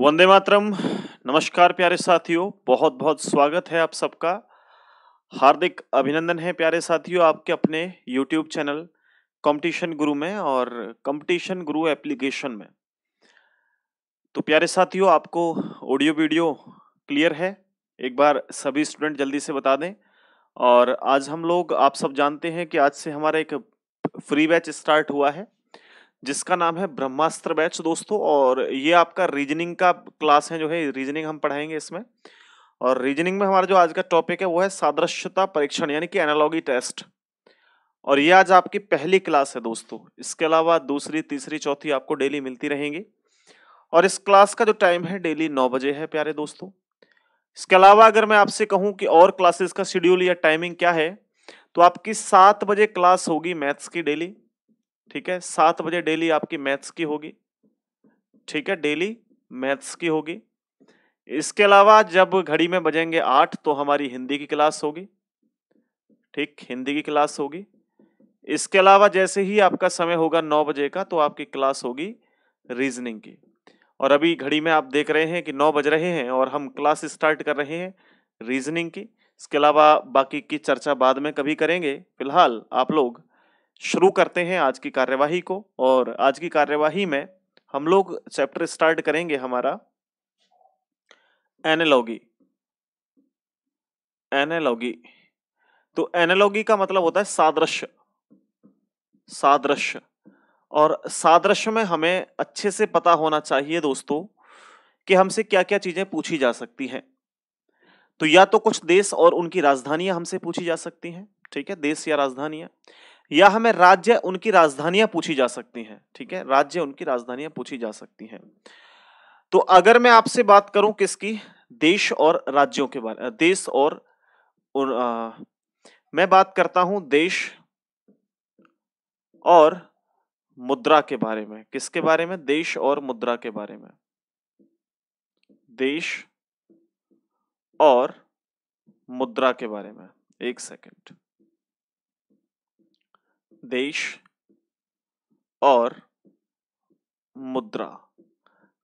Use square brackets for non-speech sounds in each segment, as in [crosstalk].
वंदे मातरम नमस्कार प्यारे साथियों बहुत बहुत स्वागत है आप सबका हार्दिक अभिनंदन है प्यारे साथियों आपके अपने यूट्यूब चैनल कंपटीशन गुरु में और कंपटीशन गुरु एप्लीकेशन में तो प्यारे साथियों आपको ऑडियो वीडियो क्लियर है एक बार सभी स्टूडेंट जल्दी से बता दें और आज हम लोग आप सब जानते हैं कि आज से हमारा एक फ्री बैच स्टार्ट हुआ है जिसका नाम है ब्रह्मास्त्र बैच दोस्तों और ये आपका रीजनिंग का क्लास है जो है रीजनिंग हम पढ़ाएंगे इसमें और रीजनिंग में हमारा जो आज का टॉपिक है वो है सादृश्यता परीक्षण यानी कि एनालॉगी टेस्ट और ये आज आपकी पहली क्लास है दोस्तों इसके अलावा दूसरी तीसरी चौथी आपको डेली मिलती रहेंगी और इस क्लास का जो टाइम है डेली नौ बजे है प्यारे दोस्तों इसके अलावा अगर मैं आपसे कहूं कि और क्लासेस का शेड्यूल या टाइमिंग क्या है तो आपकी सात बजे क्लास होगी मैथ्स की डेली ठीक है सात बजे डेली आपकी मैथ्स की होगी ठीक है डेली मैथ्स की होगी इसके अलावा जब घड़ी में बजेंगे आठ तो हमारी हिंदी की क्लास होगी ठीक हिंदी की क्लास होगी इसके अलावा जैसे ही आपका समय होगा नौ बजे का तो आपकी क्लास होगी रीजनिंग की और अभी घड़ी में आप देख रहे हैं कि नौ बज रहे हैं और हम क्लास स्टार्ट कर रहे हैं रीजनिंग की इसके अलावा बाकी की चर्चा बाद में कभी करेंगे फिलहाल आप लोग शुरू करते हैं आज की कार्यवाही को और आज की कार्यवाही में हम लोग चैप्टर स्टार्ट करेंगे हमारा एनालॉगी एनालॉगी तो एनालॉगी का मतलब होता है सादृश्य सादृश्य और सादृश्य में हमें अच्छे से पता होना चाहिए दोस्तों कि हमसे क्या क्या चीजें पूछी जा सकती हैं तो या तो कुछ देश और उनकी राजधानियां हमसे पूछी जा सकती हैं ठीक है देश या राजधानियां या हमें राज्य उनकी राजधानियां पूछी जा सकती हैं ठीक है राज्य उनकी राजधानियां पूछी जा सकती हैं तो अगर मैं आपसे बात करूं किसकी देश और राज्यों के बारे देश और, उन, आ, मैं बात करता हूं देश और मुद्रा के बारे में किसके बारे में देश और मुद्रा के बारे में देश और मुद्रा के बारे में एक सेकंड देश और मुद्रा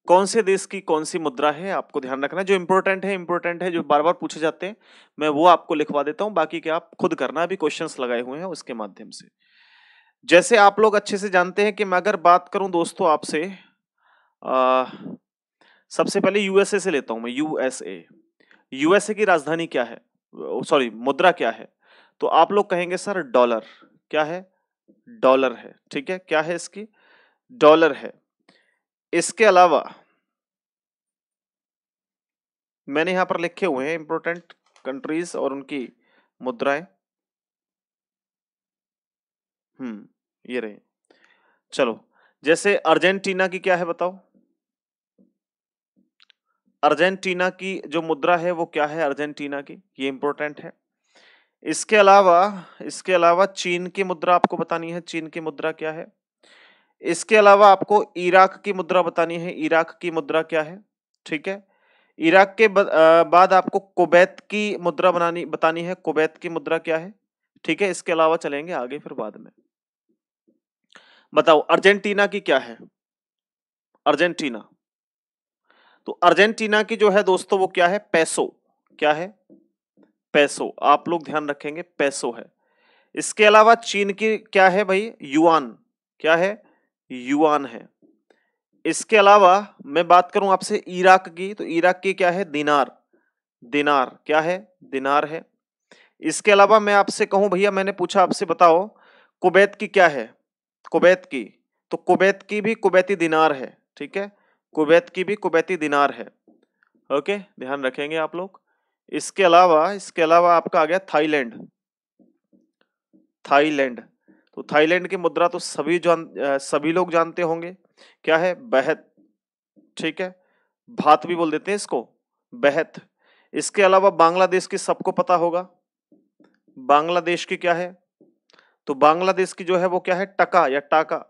कौन से देश की कौन सी मुद्रा है आपको ध्यान रखना जो इंपॉर्टेंट है इंपॉर्टेंट है जो बार बार पूछे जाते हैं मैं वो आपको लिखवा देता हूं बाकी के आप खुद करना अभी क्वेश्चंस लगाए हुए हैं उसके माध्यम से जैसे आप लोग अच्छे से जानते हैं कि मैं अगर बात करूं दोस्तों आपसे सबसे पहले यूएसए से लेता हूं मैं यूएसए यूएसए की राजधानी क्या है सॉरी मुद्रा क्या है तो आप लोग कहेंगे सर डॉलर क्या है डॉलर है ठीक है क्या है इसकी डॉलर है इसके अलावा मैंने यहां पर लिखे हुए हैं इंपोर्टेंट कंट्रीज और उनकी मुद्राएं हम्म ये रहे चलो जैसे अर्जेंटीना की क्या है बताओ अर्जेंटीना की जो मुद्रा है वो क्या है अर्जेंटीना की ये इंपॉर्टेंट है इसके अलावा इसके अलावा चीन की मुद्रा आपको बतानी है चीन की मुद्रा क्या है इसके अलावा आपको इराक की मुद्रा बतानी है इराक की मुद्रा क्या है ठीक है इराक के बाद आपको कुबैत की मुद्रा बनानी बतानी है कुबैत की मुद्रा क्या है ठीक है इसके अलावा चलेंगे आगे फिर बाद में बताओ अर्जेंटीना की क्या है अर्जेंटीना तो अर्जेंटीना की जो है दोस्तों वो क्या है पैसो क्या है पैसो आप लोग ध्यान रखेंगे पैसो है इसके अलावा चीन की क्या है भाई युआन क्या है युआन है इसके अलावा मैं बात करूं आपसे इराक की तो इराक की क्या है दिनार दिनार क्या है दिनार है इसके अलावा मैं आपसे कहूं भैया मैंने पूछा आपसे बताओ कुबैत की क्या है कुबैत की तो कुबैत की भी कुबैती दिनार है ठीक है कुबैत की भी कुबैती दिनार है ओके ध्यान रखेंगे आप लोग इसके अलावा इसके अलावा आपका आ गया थाईलैंड थाईलैंड तो थाईलैंड की मुद्रा तो सभी जान सभी लोग जानते होंगे क्या है बहत ठीक है भात भी बोल देते हैं इसको बहत इसके अलावा बांग्लादेश की सबको पता होगा बांग्लादेश की क्या है तो बांग्लादेश की जो है वो क्या है टका या टाका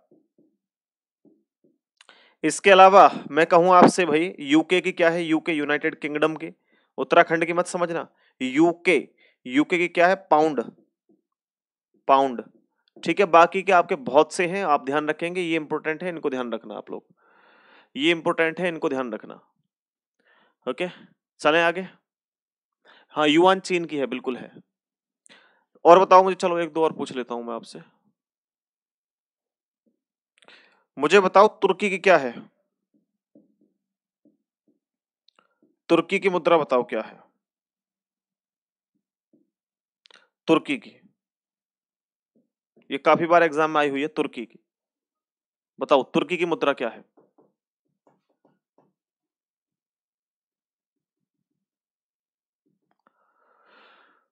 इसके अलावा मैं कहूं आपसे भाई यूके की क्या है यूके यूनाइटेड किंगडम की उत्तराखंड की मत समझना यूके यूके की क्या है पाउंड पाउंड ठीक है बाकी के आपके बहुत से हैं आप ध्यान रखेंगे ये इंपॉर्टेंट है इनको ध्यान रखना आप लोग ये इंपॉर्टेंट है इनको ध्यान रखना ओके चले आगे हाँ युवान चीन की है बिल्कुल है और बताओ मुझे चलो एक दो और पूछ लेता हूं मैं आपसे मुझे बताओ तुर्की की क्या है तुर्की की मुद्रा बताओ क्या है तुर्की की ये काफी बार एग्जाम में आई हुई है तुर्की की बताओ तुर्की की मुद्रा क्या है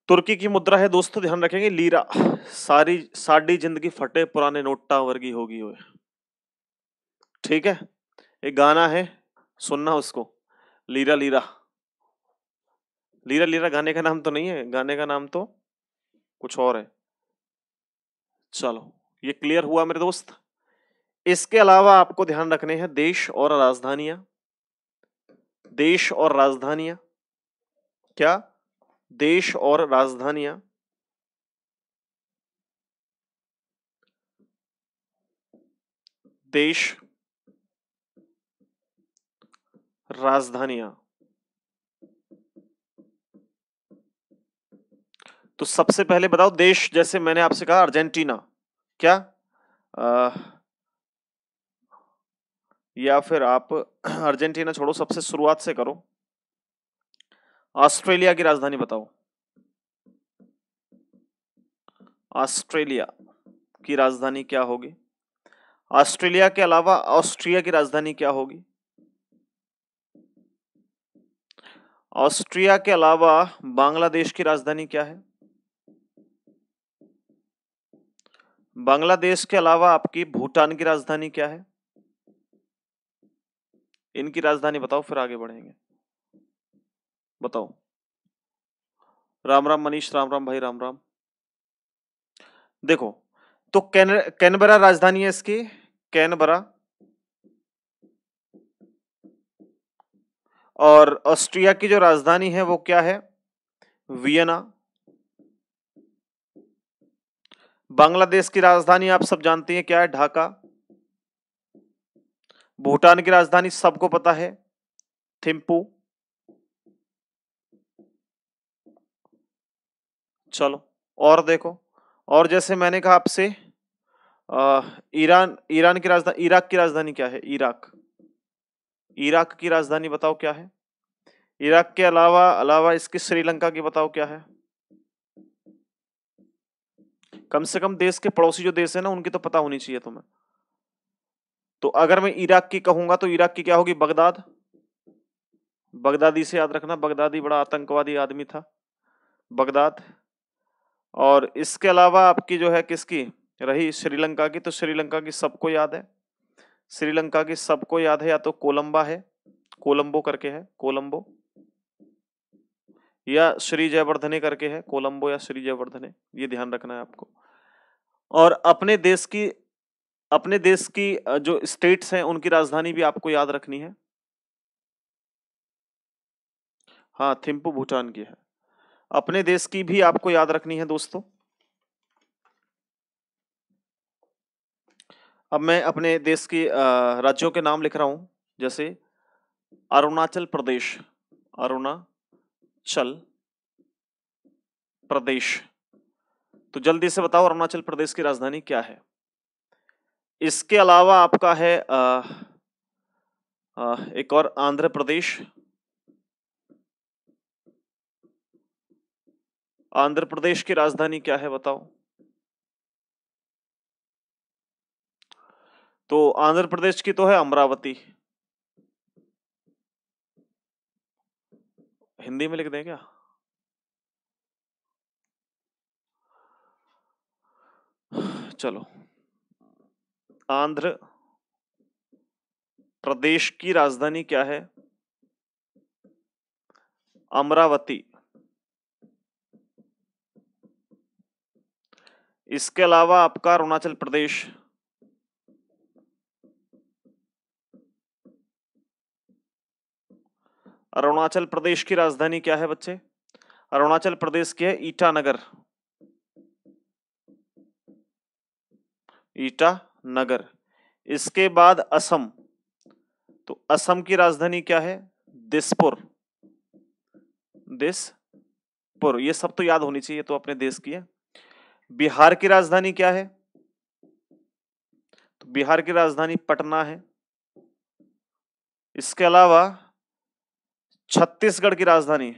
तुर्की की मुद्रा है दोस्तों ध्यान रखेंगे लीरा सारी साडी जिंदगी फटे पुराने नोटा वर्गी होगी हुए ठीक है एक गाना है सुनना उसको लीरा लीरा लीरा लीरा गाने का नाम तो नहीं है गाने का नाम तो कुछ और है चलो ये क्लियर हुआ मेरे दोस्त इसके अलावा आपको ध्यान रखने हैं देश और राजधानियां देश और राजधानियां क्या देश और राजधानियां देश राजधानियां तो सबसे पहले बताओ देश जैसे मैंने आपसे कहा अर्जेंटीना क्या आ, या फिर आप अर्जेंटीना छोड़ो सबसे शुरुआत से करो ऑस्ट्रेलिया की राजधानी बताओ ऑस्ट्रेलिया की राजधानी क्या होगी ऑस्ट्रेलिया के अलावा ऑस्ट्रिया की राजधानी क्या होगी ऑस्ट्रिया के अलावा बांग्लादेश की राजधानी क्या है बांग्लादेश के अलावा आपकी भूटान की राजधानी क्या है इनकी राजधानी बताओ फिर आगे बढ़ेंगे बताओ राम राम मनीष राम राम भाई राम राम देखो तो कैन कैनबरा राजधानी है इसकी कैनबरा और ऑस्ट्रिया की जो राजधानी है वो क्या है वियना बांग्लादेश की राजधानी आप सब जानते हैं क्या है ढाका भूटान की राजधानी सबको पता है थिम्पू चलो और देखो और जैसे मैंने कहा आपसे ईरान ईरान की राजधानी इराक की राजधानी क्या है इराक इराक की राजधानी बताओ क्या है इराक के अलावा अलावा इसकी श्रीलंका की बताओ क्या है कम से कम देश के पड़ोसी जो देश है ना उनकी तो पता होनी चाहिए तुम्हें तो अगर मैं इराक की कहूंगा तो इराक की क्या होगी बगदाद बगदादी से याद रखना बगदादी बड़ा आतंकवादी आदमी था बगदाद और इसके अलावा आपकी जो है किसकी रही श्रीलंका की तो श्रीलंका की सबको याद है श्रीलंका की सबको याद है या तो कोलंबा है कोलंबो करके है कोलंबो या श्री जयवर्धने करके है कोलंबो या श्री जयवर्धने ये ध्यान रखना है आपको और अपने देश की अपने देश की जो स्टेट्स हैं उनकी राजधानी भी आपको याद रखनी है हाँ थिम्पू भूटान की है अपने देश की भी आपको याद रखनी है दोस्तों अब मैं अपने देश के राज्यों के नाम लिख रहा हूं जैसे अरुणाचल प्रदेश अरुणाचल प्रदेश तो जल्दी से बताओ अरुणाचल प्रदेश की राजधानी क्या है इसके अलावा आपका है आ, आ, एक और आंध्र प्रदेश आंध्र प्रदेश की राजधानी क्या है बताओ तो आंध्र प्रदेश की तो है अमरावती हिंदी में लिख दें क्या चलो आंध्र प्रदेश की राजधानी क्या है अमरावती इसके अलावा आपका अरुणाचल प्रदेश अरुणाचल प्रदेश की राजधानी क्या है बच्चे अरुणाचल प्रदेश की है ईटानगर ईटानगर इसके बाद असम तो असम की राजधानी क्या है दिसपुर दिसपुर ये सब तो याद होनी चाहिए तो अपने देश की है बिहार की राजधानी क्या है तो बिहार की राजधानी पटना है इसके अलावा छत्तीसगढ़ की राजधानी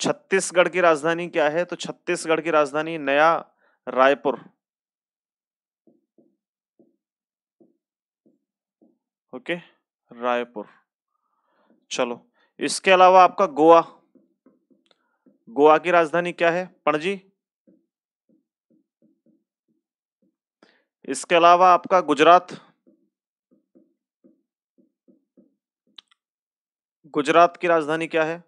छत्तीसगढ़ की राजधानी क्या है तो छत्तीसगढ़ की राजधानी नया रायपुर ओके रायपुर चलो इसके अलावा आपका गोवा गोवा की राजधानी क्या है पणजी इसके अलावा आपका गुजरात गुजरात की राजधानी क्या है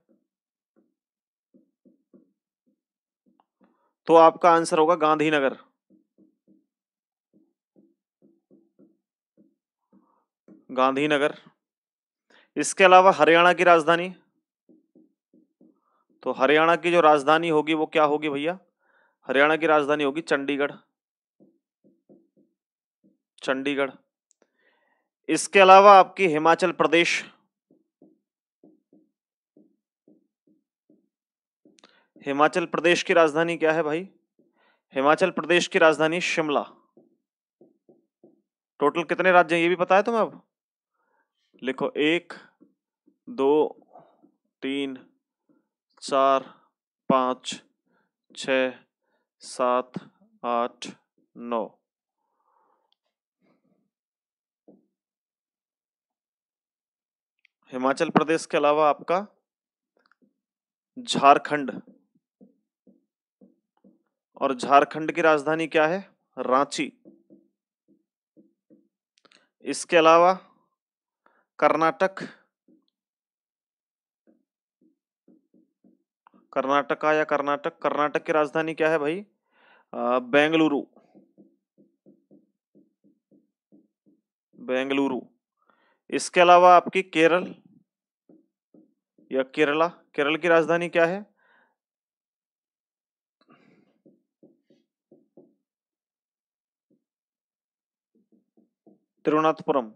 तो आपका आंसर होगा गांधीनगर गांधीनगर इसके अलावा हरियाणा की राजधानी तो हरियाणा की जो राजधानी होगी वो क्या होगी भैया हरियाणा की राजधानी होगी चंडीगढ़ चंडीगढ़ इसके अलावा आपकी हिमाचल प्रदेश हिमाचल प्रदेश की राजधानी क्या है भाई हिमाचल प्रदेश की राजधानी शिमला टोटल कितने राज्य हैं ये भी पता है तुम्हें अब लिखो एक दो तीन चार पाँच छ सात आठ नौ हिमाचल प्रदेश के अलावा आपका झारखंड और झारखंड की राजधानी क्या है रांची इसके अलावा कर्नाटक कर्नाटका या कर्नाटक कर्नाटक की राजधानी क्या है भाई बेंगलुरु बेंगलुरु इसके अलावा आपकी केरल या केरला केरल की राजधानी क्या है तिरुवनाथपुरम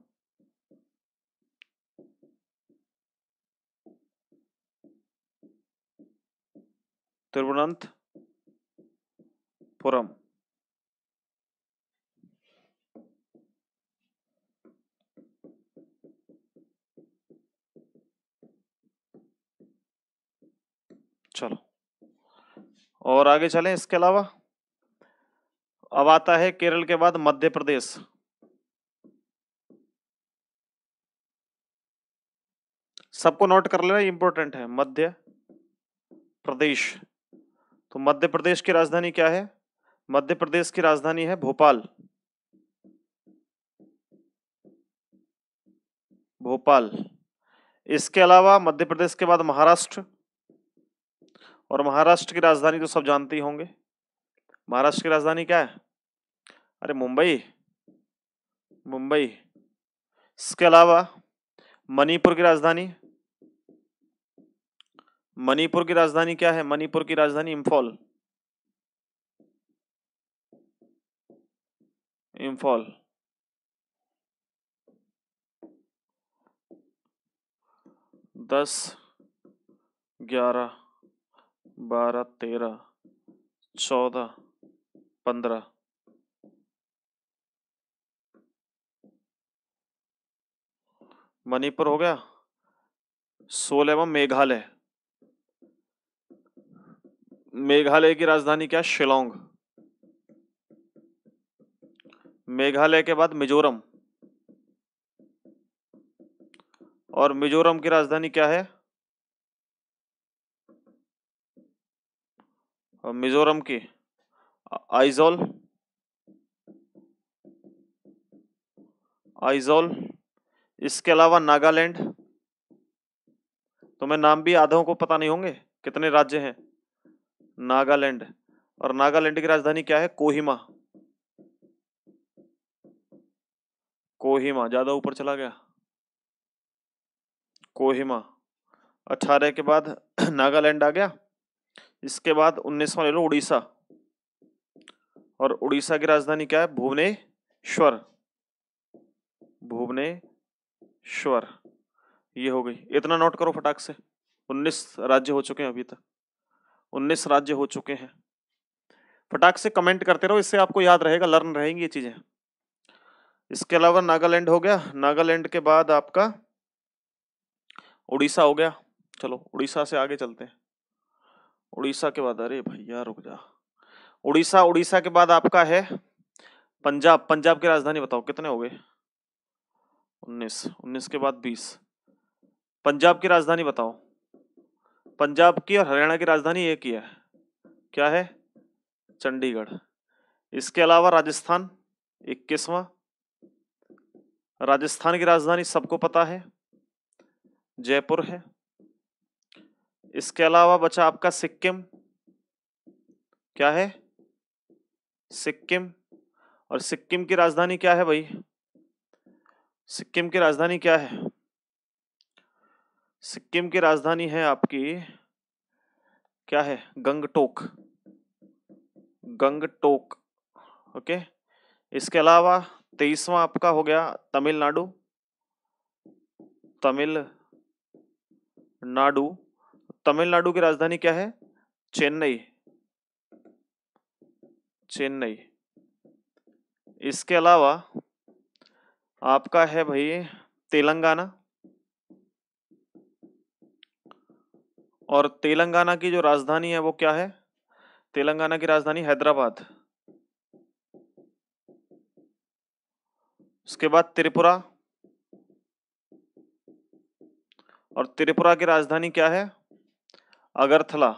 तिरुवनंतपुरम चलो और आगे चलें इसके अलावा अब आता है केरल के बाद मध्य प्रदेश सबको नोट कर लेना इंपॉर्टेंट है मध्य प्रदेश तो मध्य प्रदेश की राजधानी क्या है मध्य प्रदेश की राजधानी है भोपाल भोपाल इसके अलावा मध्य प्रदेश के बाद महाराष्ट्र और महाराष्ट्र की राजधानी तो सब जानते ही होंगे महाराष्ट्र की राजधानी क्या है अरे मुंबई मुंबई इसके अलावा मणिपुर की राजधानी मणिपुर की राजधानी क्या है मणिपुर की राजधानी इम्फॉल इम्फॉल दस ग्यारह बारह तेरह चौदह पंद्रह मणिपुर हो गया सोलहवा मेघालय मेघालय की राजधानी क्या शिलोंग मेघालय के बाद मिजोरम और मिजोरम की राजधानी क्या है मिजोरम की आइजोल आइजोल इसके अलावा नागालैंड तो मैं नाम भी आधों को पता नहीं होंगे कितने राज्य हैं नागालैंड और नागालैंड की राजधानी क्या है कोहिमा कोहिमा ज्यादा ऊपर चला गया कोहिमा अठारह के बाद [clears throat] नागालैंड आ गया इसके बाद उन्नीसवा ले लो उड़ीसा और उड़ीसा की राजधानी क्या है भुवनेश्वर भुवनेश्वर ये हो गई इतना नोट करो फटाक से उन्नीस राज्य हो चुके हैं अभी तक उन्नीस राज्य हो चुके हैं फटाक से कमेंट करते रहो इससे आपको याद रहेगा लर्न रहेंगी ये चीजें इसके अलावा नागालैंड हो गया नागालैंड के बाद आपका उड़ीसा हो गया चलो उड़ीसा से आगे चलते हैं उड़ीसा के बाद अरे भैया रुक जा उड़ीसा उड़ीसा के बाद आपका है पंजाब पंजाब की राजधानी बताओ कितने हो गए उन्नीस उन्नीस के बाद बीस पंजाब की राजधानी बताओ पंजाब की और हरियाणा की राजधानी एक ही है क्या है चंडीगढ़ इसके अलावा राजस्थान इक्कीसवा राजस्थान की राजधानी सबको पता है जयपुर है इसके अलावा बचा आपका सिक्किम क्या है सिक्किम और सिक्किम की राजधानी क्या है भाई सिक्किम की राजधानी क्या है सिक्किम की राजधानी है आपकी क्या है गंगटोक गंगटोक ओके इसके अलावा तेईसवा आपका हो गया तमिलनाडु तमिल नाडु तमिलनाडु की राजधानी क्या है चेन्नई चेन्नई इसके अलावा आपका है भाई तेलंगाना और तेलंगाना की जो राजधानी है वो क्या है तेलंगाना की राजधानी हैदराबाद उसके बाद त्रिपुरा और त्रिपुरा की राजधानी क्या है अगरथला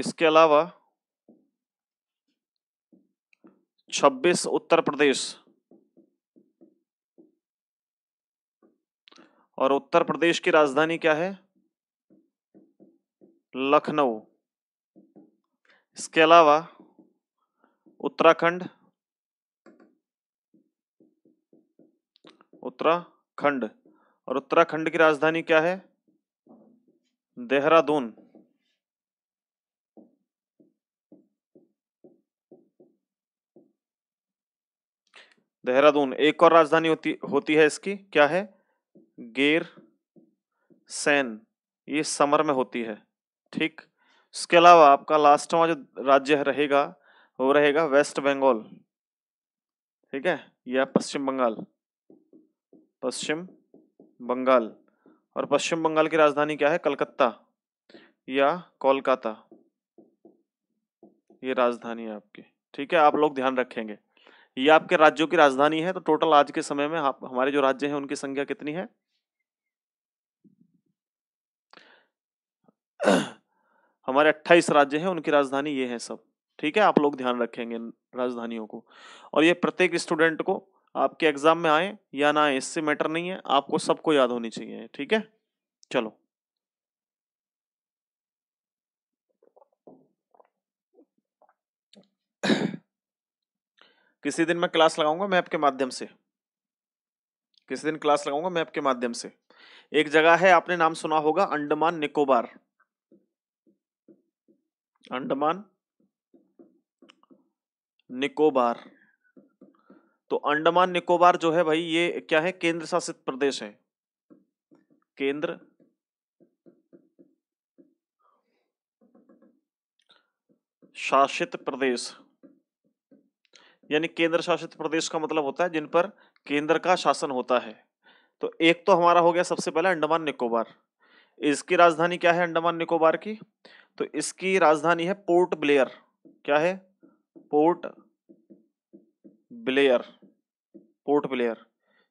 इसके अलावा 26 उत्तर प्रदेश और उत्तर प्रदेश की राजधानी क्या है लखनऊ इसके अलावा उत्तराखंड उत्तराखंड और उत्तराखंड की राजधानी क्या है देहरादून देहरादून एक और राजधानी होती होती है इसकी क्या है गेर सैन ये समर में होती है ठीक उसके अलावा आपका लास्टवा जो राज्य रहेगा वो रहेगा वेस्ट बंगाल ठीक है या पश्चिम बंगाल पश्चिम बंगाल और पश्चिम बंगाल की राजधानी क्या है कलकत्ता या कोलकाता ये राजधानी है आपकी ठीक है आप लोग ध्यान रखेंगे ये आपके राज्यों की राजधानी है तो टोटल आज के समय में आप हमारे जो राज्य हैं उनकी संख्या कितनी है [clears throat] हमारे अट्ठाईस राज्य हैं उनकी राजधानी ये है सब ठीक है आप लोग ध्यान रखेंगे राजधानियों को और ये प्रत्येक स्टूडेंट को आपके एग्जाम में आए या ना आए इससे मैटर नहीं है आपको सबको याद होनी चाहिए ठीक है चलो किसी दिन मैं क्लास लगाऊंगा मैप के माध्यम से किसी दिन क्लास लगाऊंगा मैप के माध्यम से एक जगह है आपने नाम सुना होगा अंडमान निकोबार अंडमान निकोबार तो अंडमान निकोबार जो है भाई ये क्या है केंद्र शासित प्रदेश है केंद्र शासित प्रदेश यानी केंद्र शासित प्रदेश का मतलब होता है जिन पर केंद्र का शासन होता है तो एक तो हमारा हो गया सबसे पहले अंडमान निकोबार इसकी राजधानी क्या है अंडमान निकोबार की तो इसकी राजधानी है पोर्ट ब्लेयर क्या है पोर्ट ब्लेयर पोर्ट प्लेयर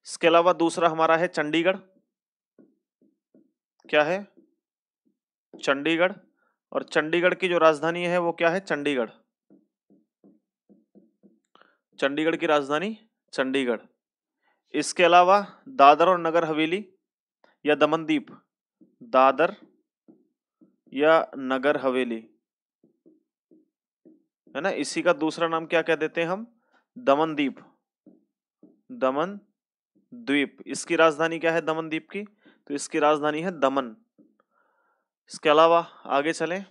इसके अलावा दूसरा हमारा है चंडीगढ़ क्या है चंडीगढ़ और चंडीगढ़ की जो राजधानी है वो क्या है चंडीगढ़ चंडीगढ़ की राजधानी चंडीगढ़ इसके अलावा दादर और नगर हवेली या दमनदीप दादर या नगर हवेली है ना इसी का दूसरा नाम क्या कह देते हैं हम दमनदीप दमन द्वीप इसकी राजधानी क्या है दमन द्वीप की तो इसकी राजधानी है दमन इसके अलावा आगे चलें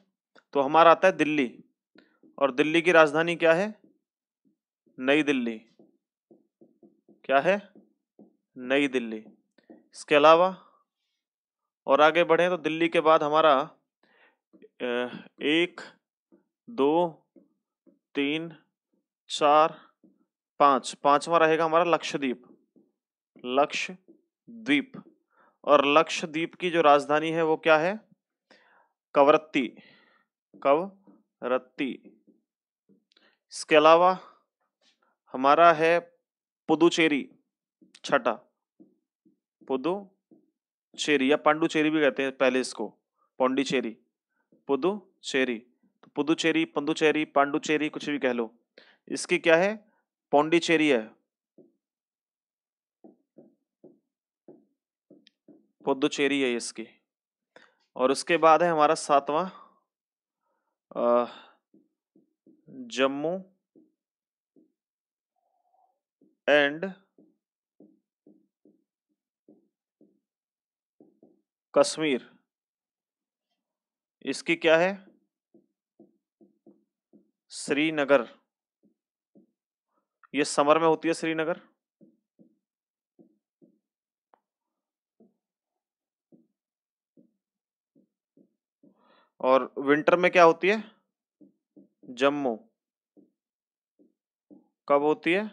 तो हमारा आता है दिल्ली और दिल्ली की राजधानी क्या है नई दिल्ली क्या है नई दिल्ली इसके अलावा और आगे बढ़ें तो दिल्ली के बाद हमारा एक दो तीन चार पांच पांचवा रहेगा हमारा लक्षद्वीप लक्षद्वीप और लक्षद्वीप की जो राजधानी है वो क्या है कवरत्ती कवरत्ती इसके अलावा हमारा है पुदुचेरी छठा पुदुचेरी या पांडुचेरी भी कहते हैं पहले इसको पौंडीचेरी पुदुचेरी तो पुदुचेरी पंदुचेरी पांडुचेरी कुछ भी कह लो इसकी क्या है पौंडीचेरी है पुदुचेरी है इसकी और उसके बाद है हमारा सातवां जम्मू एंड कश्मीर इसकी क्या है श्रीनगर ये समर में होती है श्रीनगर और विंटर में क्या होती है जम्मू कब होती है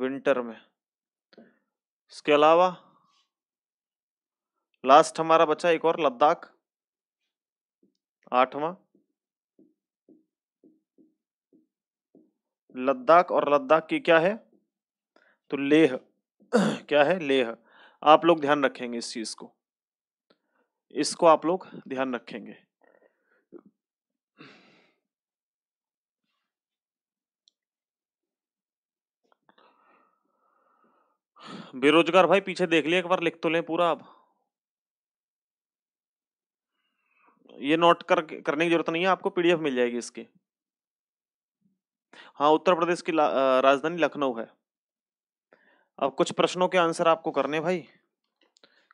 विंटर में इसके अलावा लास्ट हमारा बचा एक और लद्दाख आठवां लद्दाख और लद्दाख की क्या है तो लेह [clears throat] क्या है लेह आप लोग ध्यान रखेंगे इस चीज को इसको आप लोग ध्यान रखेंगे बेरोजगार भाई पीछे देख लिया एक बार लिख तो लें पूरा आप ये नोट कर करने की जरूरत नहीं है आपको पीडीएफ मिल जाएगी इसकी हाँ, उत्तर प्रदेश की राजधानी लखनऊ है। अब कुछ प्रश्नों के आंसर आपको करने भाई।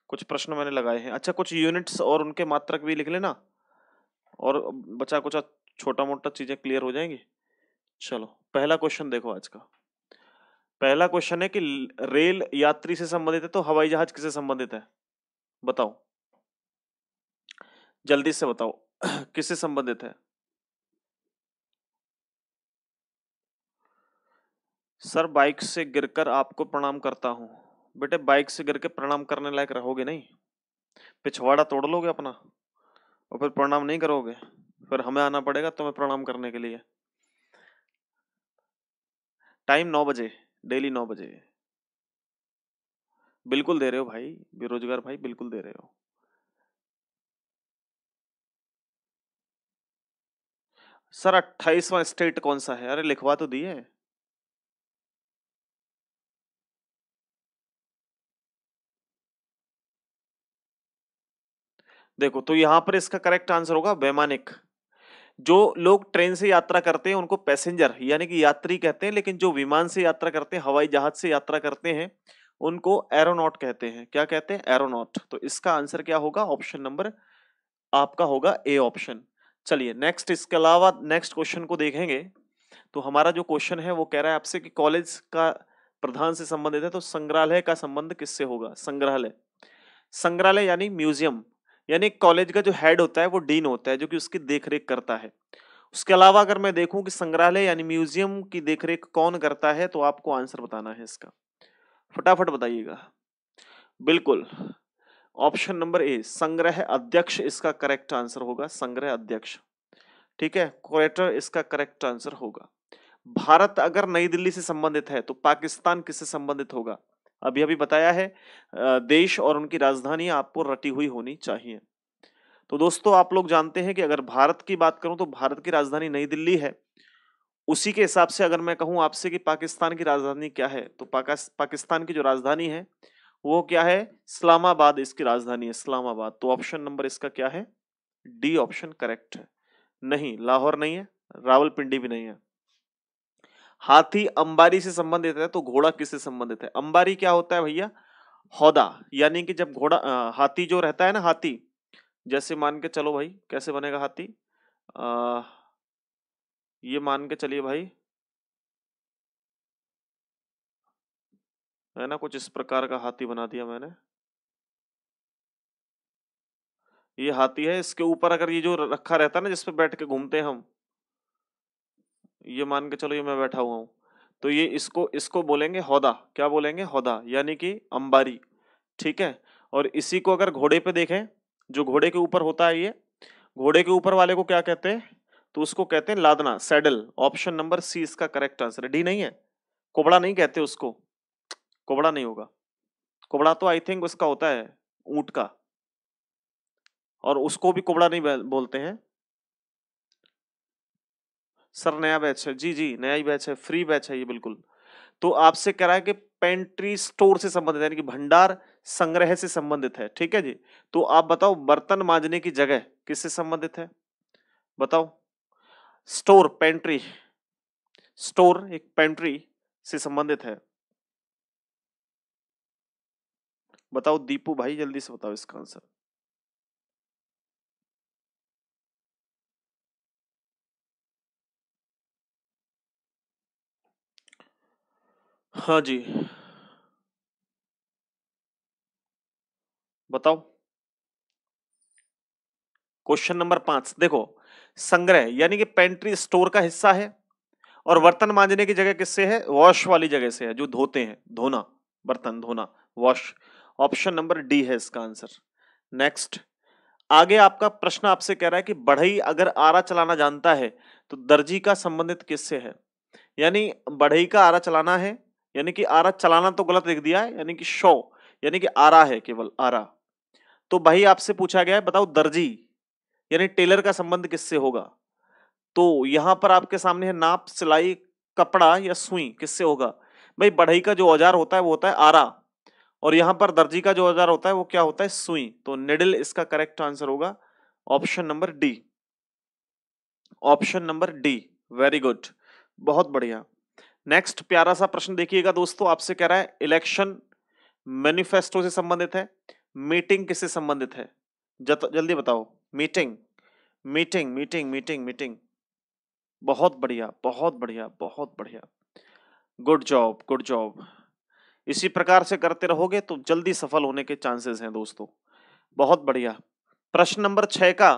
कुछ प्रश्न मैंने लगाए हैं। अच्छा कुछ यूनिट्स और उनके मात्रक भी लिख लेना और बचा कुछ छोटा-मोटा चीज़ें क्लियर हो जाएंगी चलो, पहला क्वेश्चन देखो आज का। पहला क्वेश्चन है कि रेल यात्री से संबंधित है तो हवाई जहाज़ किससे संबंधित है? बताओ। जल्दी से बताओ [clears throat] किससे संबंधित है? सर बाइक से गिरकर आपको प्रणाम करता हूँ बेटे बाइक से गिर के प्रणाम करने लायक रहोगे नहीं पिछवाड़ा तोड़ लोगे अपना और फिर प्रणाम नहीं करोगे फिर हमें आना पड़ेगा तुम्हें प्रणाम करने के लिए टाइम नौ बजे डेली नौ बजे बिल्कुल दे रहे हो भाई बेरोजगार भाई बिल्कुल दे रहे हो सर अट्ठाईसवां स्टेट कौन सा है अरे लिखवा तो दिए देखो तो यहां पर इसका करेक्ट आंसर होगा वैमानिक जो लोग ट्रेन से यात्रा करते हैं उनको पैसेंजर यानी कि यात्री कहते हैं लेकिन जो विमान से यात्रा करते हैं हवाई जहाज से यात्रा करते हैं उनको एरोनॉट कहते हैं क्या कहते हैं एरोनॉट तो इसका आंसर क्या होगा ऑप्शन नंबर आपका होगा ए ऑप्शन चलिए नेक्स्ट इसके अलावा नेक्स्ट क्वेश्चन को देखेंगे तो हमारा जो क्वेश्चन है वो कह रहा है आपसे कि कॉलेज का प्रधान से संबंधित है तो संग्रहालय का संबंध किससे होगा संग्रहालय संग्रहालय यानी म्यूजियम यानी कॉलेज का जो हेड होता है वो डीन होता है जो कि उसकी देखरेख करता है उसके अलावा अगर मैं देखूं कि संग्रहालय यानी म्यूजियम की देखरेख कौन करता है तो आपको आंसर बताना है इसका फटाफट बताइएगा बिल्कुल ऑप्शन नंबर ए संग्रह अध्यक्ष इसका करेक्ट आंसर होगा संग्रह अध्यक्ष ठीक है क्रेटर इसका करेक्ट आंसर होगा भारत अगर नई दिल्ली से संबंधित है तो पाकिस्तान किससे संबंधित होगा अभी अभी बताया है देश और उनकी राजधानी आपको रटी हुई होनी चाहिए तो दोस्तों आप लोग जानते हैं कि अगर भारत की बात करूं तो भारत की राजधानी नई दिल्ली है उसी के हिसाब से अगर मैं कहूं आपसे कि पाकिस्तान की राजधानी क्या है तो पाकिस्तान की जो राजधानी है वो क्या है इस्लामाबाद इसकी राजधानी है इस्लामाबाद तो ऑप्शन नंबर इसका क्या है डी ऑप्शन करेक्ट है नहीं लाहौर नहीं है रावलपिंडी भी नहीं है हाथी अंबारी से संबंधित है तो घोड़ा किससे संबंधित है अंबारी क्या होता है भैया हौदा यानी कि जब घोड़ा हाथी जो रहता है ना हाथी जैसे मान के चलो भाई कैसे बनेगा हाथी आ, ये मान के चलिए भाई है ना कुछ इस प्रकार का हाथी बना दिया मैंने ये हाथी है इसके ऊपर अगर ये जो रखा रहता है ना जिसपे बैठ के घूमते हैं हम ये मान के चलो ये मैं बैठा हुआ हूँ तो ये इसको इसको बोलेंगे हौदा क्या बोलेंगे हौदा यानी कि अंबारी ठीक है और इसी को अगर घोड़े पे देखें जो घोड़े के ऊपर होता है ये घोड़े के ऊपर वाले को क्या कहते हैं तो उसको कहते हैं लादना सैडल ऑप्शन नंबर सी इसका करेक्ट आंसर डी नहीं है कोबड़ा नहीं कहते उसको कोबड़ा नहीं होगा कोबड़ा तो आई थिंक उसका होता है ऊंट का और उसको भी कोबड़ा नहीं बोलते हैं सर नया बैच है जी जी नया ही बैच है फ्री बैच है ये बिल्कुल तो आपसे कह रहा है कि पेंट्री स्टोर से संबंधित यानी कि भंडार संग्रह से संबंधित है ठीक है जी तो आप बताओ बर्तन मांजने की जगह किससे संबंधित है बताओ स्टोर पेंट्री स्टोर एक पेंट्री से संबंधित है बताओ दीपू भाई जल्दी से बताओ इसका आंसर हाँ जी। बताओ। क्वेश्चन नंबर पांच देखो, संग्रह यानी कि पेंट्री स्टोर का हिस्सा है और बर्तन मांजने की जगह किससे है? वॉश वाली जगह से है, जो धोते हैं, धोना, बर्तन धोना, वॉश। ऑप्शन नंबर डी है इसका आंसर। नेक्स्ट, आगे आपका प्रश्न आपसे कह रहा है कि बढ़ई अगर आरा चलाना जानता है, तो दर्जी का संबंधित किससे है? यानी बढ़ई का आरा चलाना है यानी कि आरा चलाना तो गलत लिख दिया है यानी कि शो यानी कि आरा है केवल आरा तो भाई आपसे पूछा गया है बताओ दर्जी यानी टेलर का संबंध किससे होगा तो यहां पर आपके सामने है नाप सिलाई कपड़ा या सुई किससे होगा भाई बढ़ई का जो औजार होता है वो होता है आरा और यहां पर दर्जी का जो औजार होता है वो क्या होता है सुई तो निडल इसका करेक्ट आंसर होगा option number D option number D very good बहुत बढ़िया नेक्स्ट प्यारा सा प्रश्न देखिएगा दोस्तों आपसे कह रहा है इलेक्शन मैनिफेस्टो से संबंधित है मीटिंग किससे संबंधित है जल्दी बताओ meeting meeting meeting meeting meeting बहुत बढ़िया बहुत बढ़िया बहुत बढ़िया गुड जॉब गुड जॉब इसी प्रकार से करते रहोगे तो जल्दी सफल होने के चांसेस हैं दोस्तों बहुत बढ़िया प्रश्न नंबर छः का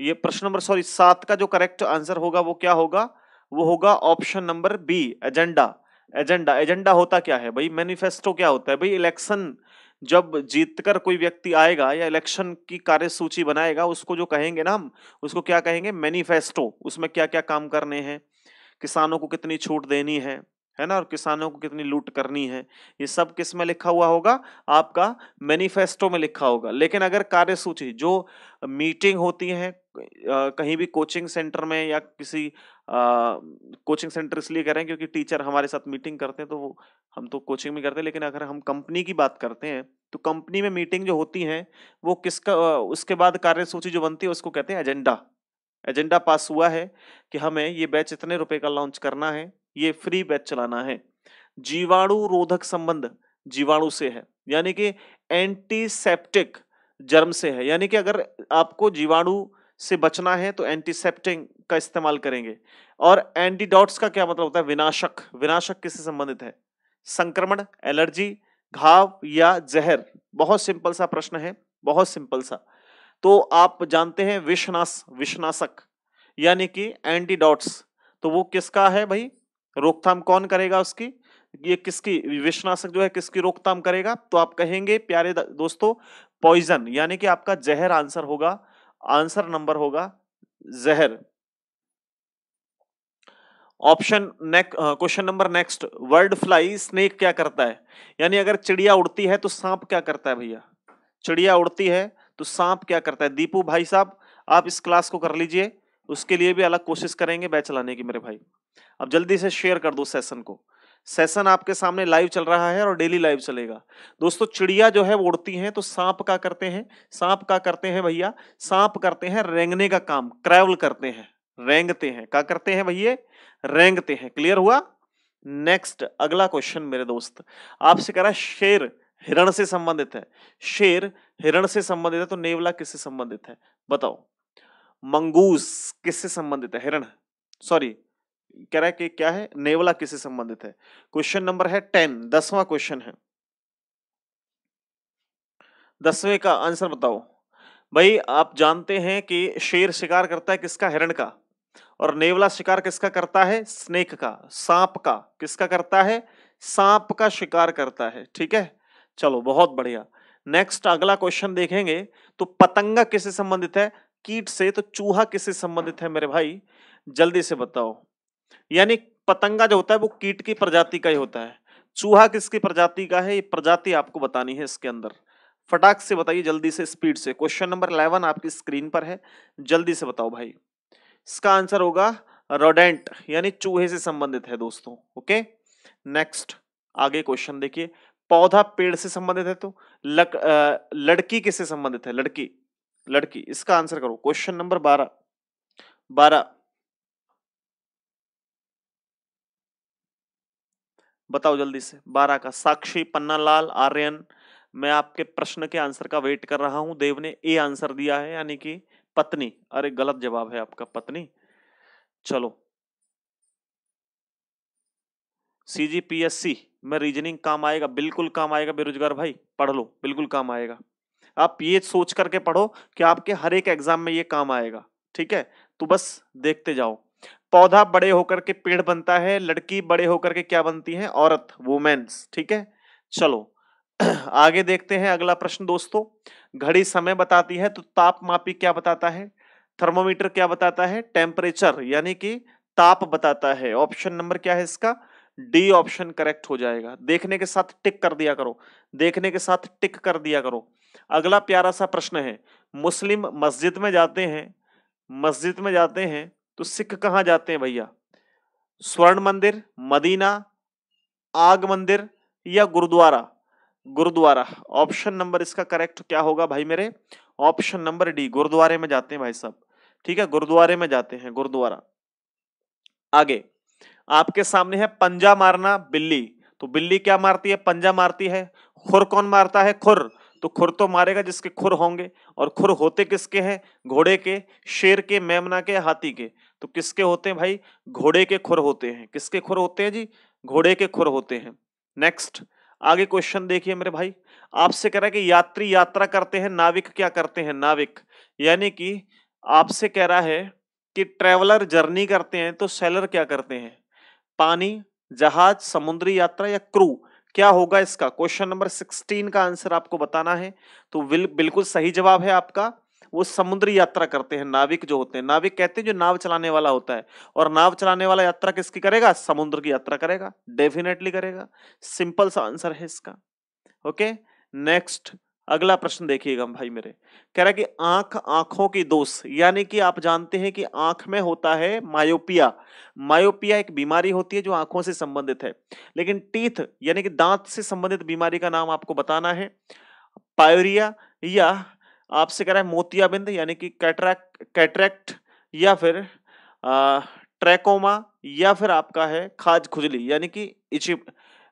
ये प्रश्न नंबर सॉरी सात का जो करेक्ट आंसर होगा वो क्या होगा वो होगा option number B agenda agenda agenda होता क्या है भाई मैनिफेस्टो क्या होता है भाई इलेक्शन जब जीतकर कोई व्यक्ति आएगा या इलेक्शन की कार्यसूची बनाएगा उसको जो कहेंगे ना हम उसको क्या कहेंगे मैनिफेस्टो उसमें क्या क्या काम करने हैं किसानों को कितनी छूट देनी है है ना और किसानों को कितनी लूट करनी है ये सब किस में लिखा हुआ होगा आपका मैनिफेस्टो में लिखा होगा लेकिन अगर कार्यसूची जो मीटिंग होती है कहीं भी कोचिंग सेंटर में या किसी कोचिंग सेंटर इसलिए कह रहे हैं क्योंकि टीचर हमारे साथ मीटिंग करते हैं तो वो हम तो कोचिंग में करते हैं लेकिन अगर हम कंपनी की बात करते हैं तो कंपनी में मीटिंग जो होती है वो किसका उसके बाद कार्यसूची जो बनती है उसको कहते हैं एजेंडा एजेंडा पास हुआ है कि हमें ये बैच इतने रुपए का लॉन्च करना है ये फ्री बैच चलाना है जीवाणु रोधक संबंध जीवाणु से है यानी कि एंटीसेप्टिक जर्म से है यानी कि अगर आपको जीवाणु से बचना है तो एंटीसेप्टिंग का इस्तेमाल करेंगे और एंटीडॉट्स का क्या मतलब होता है विनाशक विनाशक किससे संबंधित है संक्रमण एलर्जी घाव या जहर बहुत सिंपल सा प्रश्न है बहुत सिंपल सा तो आप जानते हैं विषनाश विषनाशक यानी कि एंटीडॉट्स तो वो किसका है भाई रोकथाम कौन करेगा उसकी ये किसकी विषनाशक जो है किसकी रोकथाम करेगा तो आप कहेंगे प्यारे दोस्तों पॉइजन यानी कि आपका जहर आंसर होगा आंसर नंबर होगा जहर option question number next word fly snake क्या करता है यानी अगर चिड़िया उड़ती है तो सांप क्या करता है भैया चिड़िया उड़ती है तो सांप क्या करता है दीपू भाई साहब आप इस क्लास को कर लीजिए उसके लिए भी अलग कोशिश करेंगे बैच लाने की मेरे भाई अब जल्दी से शेयर कर दो सेशन को सेशन आपके सामने लाइव चल रहा है और डेली लाइव चलेगा दोस्तों चिड़िया जो है वो उड़ती हैं तो सांप का करते हैं सांप का करते हैं भैया सांप करते हैं रेंगने का काम क्रैवल करते हैं रेंगते हैं क्या करते हैं भैया रेंगते हैं क्लियर हुआ नेक्स्ट अगला क्वेश्चन मेरे दोस्त आपसे कह रहा शेर हिरण से संबंधित है शेर हिरण से संबंधित है तो नेवला किससे संबंधित है बताओ मंगूस किससे संबंधित है हिरण सॉरी कह रहा है कि क्या है नेवला किसे संबंधित है क्वेश्चन नंबर है टेन दसवां क्वेश्चन है दसवें का आंसर बताओ भाई आप जानते हैं कि शेर शिकार करता है किसका हिरण का और नेवला शिकार किसका करता है स्नेक का सांप का किसका करता है सांप का शिकार करता है ठीक है चलो बहुत बढ़िया नेक्स्ट अगला क्वेश्चन देखेंगे तो पतंगा किससे संबंधित है कीट से तो चूहा किससे संबंधित है मेरे भाई जल्दी से बताओ यानी पतंगा जो होता है वो कीट की प्रजाति का ही होता है चूहा किसकी प्रजाति का है ये प्रजाति आपको बतानी है इसके अंदर फटाक से बताइए जल्दी से स्पीड से क्वेश्चन नंबर इलेवन आपकी स्क्रीन पर है जल्दी से बताओ भाई इसका आंसर होगा रोडेंट यानी चूहे से संबंधित है दोस्तों ओके नेक्स्ट आगे क्वेश्चन देखिए पौधा पेड़ से संबंधित है तो लक, आ, लड़की किससे संबंधित है लड़की लड़की इसका आंसर करो क्वेश्चन नंबर बारह बारह बताओ जल्दी से बारह का साक्षी पन्नालाल आर्यन मैं आपके प्रश्न के आंसर का वेट कर रहा हूं देव ने ए आंसर दिया है यानी कि पत्नी अरे गलत जवाब है आपका पत्नी चलो सीजीपीएससी में रीजनिंग काम आएगा बिल्कुल काम आएगा बेरोजगार भाई पढ़ लो बिल्कुल काम आएगा आप ये सोच करके पढ़ो कि आपके हर एक एग्जाम में ये काम आएगा ठीक है तो बस देखते जाओ पौधा बड़े होकर के पेड़ बनता है लड़की बड़े होकर के क्या बनती है औरत वुमेन्स ठीक है चलो [clears throat] आगे देखते हैं अगला प्रश्न दोस्तों घड़ी समय बताती है तो ताप मापी क्या बताता है थर्मोमीटर क्या बताता है टेम्परेचर यानी कि ताप बताता है ऑप्शन नंबर क्या है इसका डी ऑप्शन करेक्ट हो जाएगा देखने के साथ टिक कर दिया करो देखने के साथ टिक कर दिया करो अगला प्यारा सा प्रश्न है मुस्लिम मस्जिद में जाते हैं मस्जिद में जाते हैं तो सिख कहाँ जाते हैं भैया स्वर्ण मंदिर मदीना आग मंदिर या गुरुद्वारा गुरुद्वारा ऑप्शन नंबर इसका करेक्ट क्या होगा भाई मेरे ऑप्शन नंबर डी गुरुद्वारे में जाते हैं भाई साहब ठीक है गुरुद्वारे में जाते हैं गुरुद्वारा आगे आपके सामने है पंजा मारना बिल्ली तो बिल्ली क्या मारती है पंजा मारती है खुर कौन मारता है खुर तो खुर तो मारेगा जिसके खुर होंगे और खुर होते किसके हैं घोड़े के शेर के मेमना के हाथी के तो किसके होते हैं भाई घोड़े के खुर होते हैं किसके खुर होते हैं जी घोड़े के खुर होते हैं नेक्स्ट आगे क्वेश्चन देखिए मेरे भाई आपसे कह रहा है कि यात्री यात्रा करते हैं नाविक क्या करते हैं नाविक यानी कि आपसे कह रहा है कि ट्रेवलर जर्नी करते हैं तो सेलर क्या करते हैं पानी जहाज समुद्री यात्रा या क्रू क्या होगा इसका क्वेश्चन नंबर सिक्सटीन का आंसर आपको बताना है तो बिल्कुल सही जवाब है आपका वो समुद्री यात्रा करते हैं नाविक जो होते हैं नाविक कहते हैं जो नाव चलाने वाला होता है और नाव चलाने वाला यात्रा किसकी करेगा समुद्र की यात्रा करेगा डेफिनेटली करेगा सिंपल सा आंसर है इसका ओके नेक्स्ट अगला प्रश्न देखिएगा भाई मेरे कह रहा है कि आंख आंखों की दोष यानी कि आप जानते हैं कि आंख में होता है मायोपिया मायोपिया एक बीमारी होती है जो आंखों से संबंधित है लेकिन टीथ यानी कि दांत से संबंधित बीमारी का नाम आपको बताना है पायोरिया या आपसे कह रहा है मोतियाबिंद यानी कि कैटरैक्ट कैटरैक्ट या फिर ट्रैकोमा या फिर आपका है खाज खुजली यानी कि इची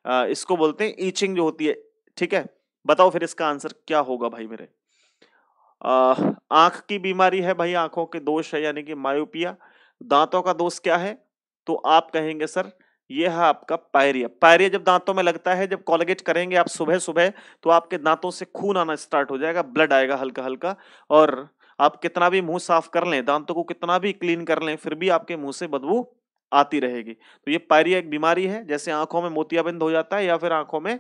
आ, इसको बोलते हैं ईचिंग जो होती है ठीक है बताओ फिर इसका आंसर क्या होगा भाई मेरे आंख की बीमारी है भाई आंखों के दोष है यानी कि मायोपिया दांतों का दोष क्या है तो आप कहेंगे सर ये है आपका पायरिया पायरिया जब दांतों में लगता है जब कॉलगेट करेंगे आप सुबह सुबह तो आपके दांतों से खून आना स्टार्ट हो जाएगा ब्लड आएगा हल्का हल्का और आप कितना भी मुंह साफ कर लें दांतों को कितना भी क्लीन कर लें फिर भी आपके मुंह से बदबू आती रहेगी तो ये पायरिया एक बीमारी है जैसे आंखों में मोतियाबिंद हो जाता है या फिर आंखों में